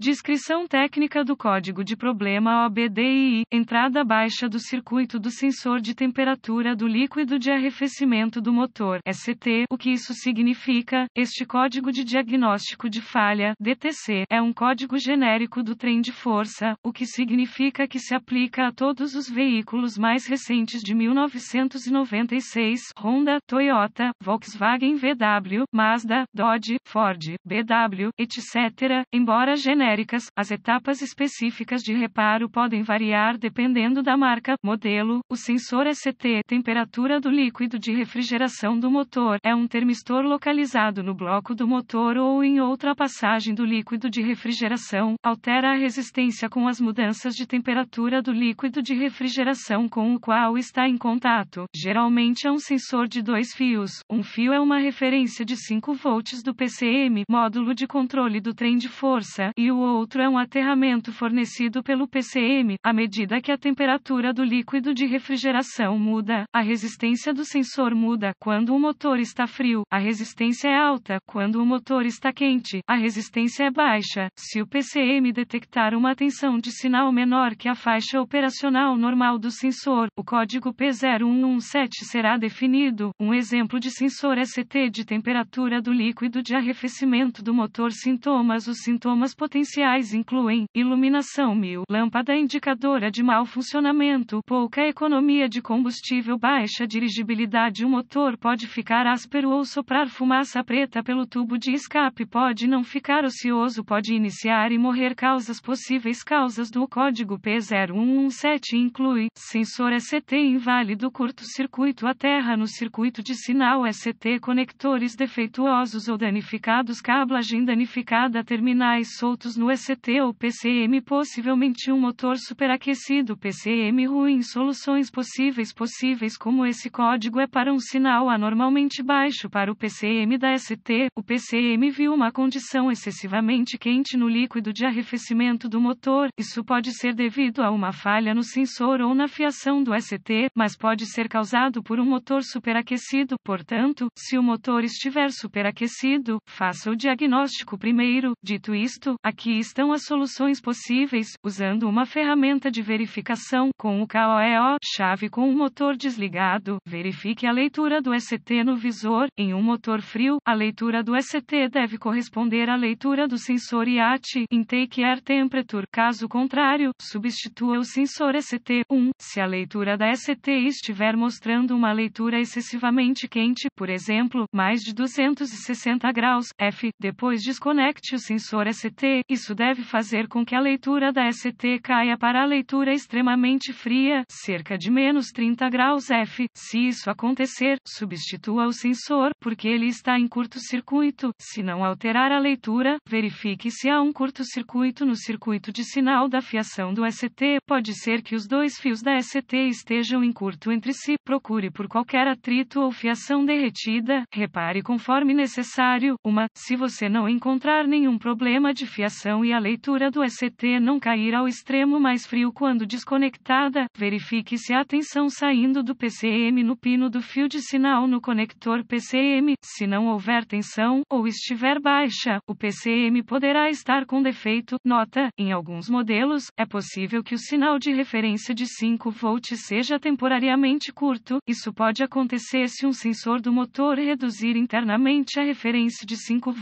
Descrição técnica do código de problema OBDII, entrada baixa do circuito do sensor de temperatura do líquido de arrefecimento do motor, ST, o que isso significa? Este código de diagnóstico de falha, DTC, é um código genérico do trem de força, o que significa que se aplica a todos os veículos mais recentes de 1996, Honda, Toyota, Volkswagen VW, Mazda, Dodge, Ford, BW, etc., embora genérico as etapas específicas de reparo podem variar dependendo da marca, modelo, o sensor ST, temperatura do líquido de refrigeração do motor, é um termistor localizado no bloco do motor ou em outra passagem do líquido de refrigeração, altera a resistência com as mudanças de temperatura do líquido de refrigeração com o qual está em contato. Geralmente é um sensor de dois fios, um fio é uma referência de 5 volts do PCM, módulo de controle do trem de força, e o o outro é um aterramento fornecido pelo PCM. À medida que a temperatura do líquido de refrigeração muda, a resistência do sensor muda. Quando o motor está frio, a resistência é alta. Quando o motor está quente, a resistência é baixa. Se o PCM detectar uma tensão de sinal menor que a faixa operacional normal do sensor, o código P0117 será definido. Um exemplo de sensor ST é de temperatura do líquido de arrefecimento do motor sintomas Os sintomas potenciais essenciais incluem iluminação mil, lâmpada indicadora de mau funcionamento, pouca economia de combustível, baixa dirigibilidade. O motor pode ficar áspero ou soprar fumaça preta pelo tubo de escape, pode não ficar ocioso, pode iniciar e morrer. Causas possíveis causas do código P0117 inclui sensor ECT inválido, curto-circuito a terra no circuito de sinal ECT, conectores defeituosos ou danificados, cablagem danificada, terminais soltos no ECT ou PCM possivelmente um motor superaquecido PCM ruim soluções possíveis possíveis como esse código é para um sinal anormalmente baixo para o PCM da ST, o PCM viu uma condição excessivamente quente no líquido de arrefecimento do motor, isso pode ser devido a uma falha no sensor ou na fiação do ST, mas pode ser causado por um motor superaquecido, portanto, se o motor estiver superaquecido, faça o diagnóstico primeiro, dito isto, aqui Aqui estão as soluções possíveis, usando uma ferramenta de verificação, com o KOEO, chave com o motor desligado, verifique a leitura do ST no visor, em um motor frio, a leitura do ST deve corresponder à leitura do sensor IAT, intake air temperature, caso contrário, substitua o sensor ST1, se a leitura da ST estiver mostrando uma leitura excessivamente quente, por exemplo, mais de 260 graus, F, depois desconecte o sensor ST, isso deve fazer com que a leitura da ST caia para a leitura extremamente fria, cerca de menos 30 graus F. Se isso acontecer, substitua o sensor, porque ele está em curto-circuito. Se não alterar a leitura, verifique se há um curto-circuito no circuito de sinal da fiação do ST. Pode ser que os dois fios da ST estejam em curto entre si. Procure por qualquer atrito ou fiação derretida. Repare conforme necessário. Uma, se você não encontrar nenhum problema de fiação e a leitura do ECT não cair ao extremo mais frio quando desconectada, verifique se a tensão saindo do PCM no pino do fio de sinal no conector PCM. Se não houver tensão, ou estiver baixa, o PCM poderá estar com defeito. Nota: em alguns modelos, é possível que o sinal de referência de 5 V seja temporariamente curto, isso pode acontecer se um sensor do motor reduzir internamente a referência de 5 V,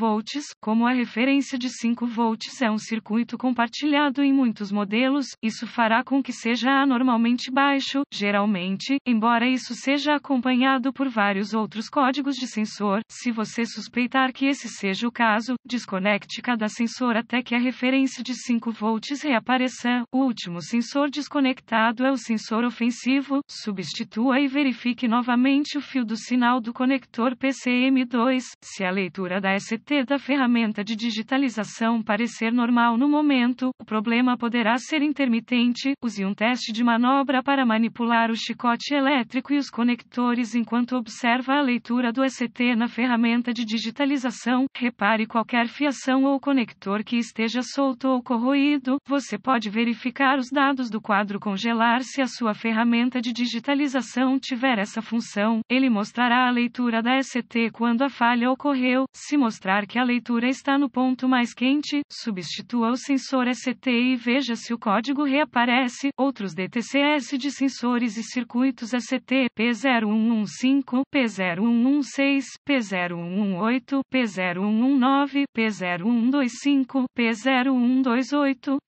como a referência de 5 V Antes é um circuito compartilhado em muitos modelos, isso fará com que seja anormalmente baixo, geralmente, embora isso seja acompanhado por vários outros códigos de sensor. Se você suspeitar que esse seja o caso, desconecte cada sensor até que a referência de 5 volts reapareça. O último sensor desconectado é o sensor ofensivo, substitua e verifique novamente o fio do sinal do conector PCM2. Se a leitura da ST da ferramenta de digitalização parecer ser normal no momento, o problema poderá ser intermitente. Use um teste de manobra para manipular o chicote elétrico e os conectores enquanto observa a leitura do ECT na ferramenta de digitalização. Repare qualquer fiação ou conector que esteja solto ou corroído. Você pode verificar os dados do quadro congelar se a sua ferramenta de digitalização tiver essa função. Ele mostrará a leitura da ECT quando a falha ocorreu. Se mostrar que a leitura está no ponto mais quente, substitua o sensor ST e veja se o código reaparece. Outros DTCS de sensores e circuitos ST P0115, P0116, P0118, P0119, P0125, P0128,